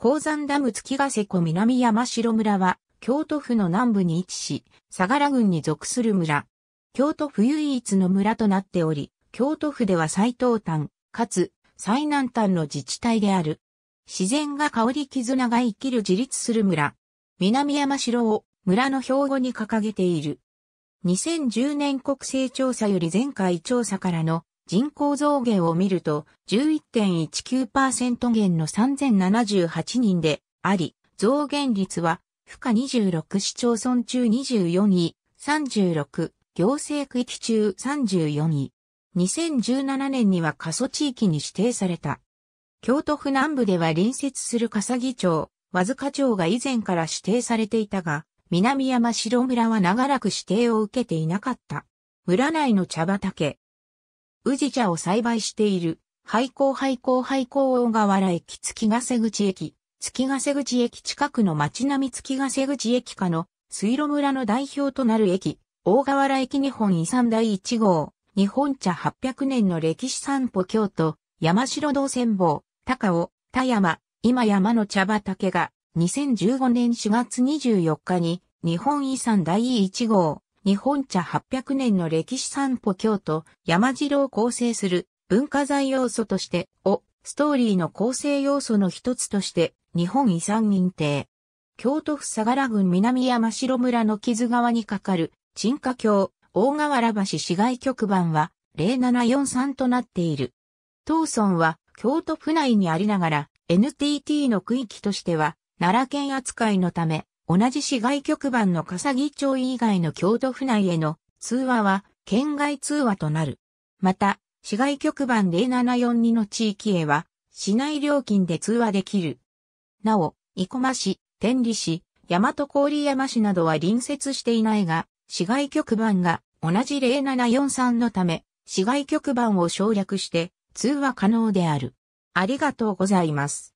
鉱山ダム月ヶ瀬湖南山城村は、京都府の南部に位置し、相良郡に属する村。京都府唯一の村となっており、京都府では最東端、かつ最南端の自治体である。自然が香り絆が生きる自立する村。南山城を村の標語に掲げている。2010年国勢調査より前回調査からの人口増減を見ると11.19%減の3078人であり、増減率は、負荷26市町村中24位、36行政区域中34位。2017年には過疎地域に指定された。京都府南部では隣接する笠木町、和塚町が以前から指定されていたが、南山城村は長らく指定を受けていなかった。村内の茶畑、宇治茶を栽培している、廃校廃校廃校大河原駅月ヶ瀬口駅、月ヶ瀬口駅近くの町並み月ヶ瀬口駅下の水路村の代表となる駅、大河原駅日本遺産第1号、日本茶800年の歴史散歩京都、山城道線坊、高尾、田山、今山の茶畑が2015年4月24日に日本遺産第1号、日本茶800年の歴史散歩京都、山城を構成する文化財要素としてをストーリーの構成要素の一つとして日本遺産認定。京都府相良郡南山城村の木津川に架かる沈下橋大河原橋市街局番は0743となっている。当村は京都府内にありながら NTT の区域としては奈良県扱いのため同じ市外局番の笠木町以外の京都府内への通話は県外通話となる。また、市外局番0742の地域へは、市内料金で通話できる。なお、生駒市、天理市、大和郡山市などは隣接していないが、市外局番が同じ0743のため、市外局番を省略して通話可能である。ありがとうございます。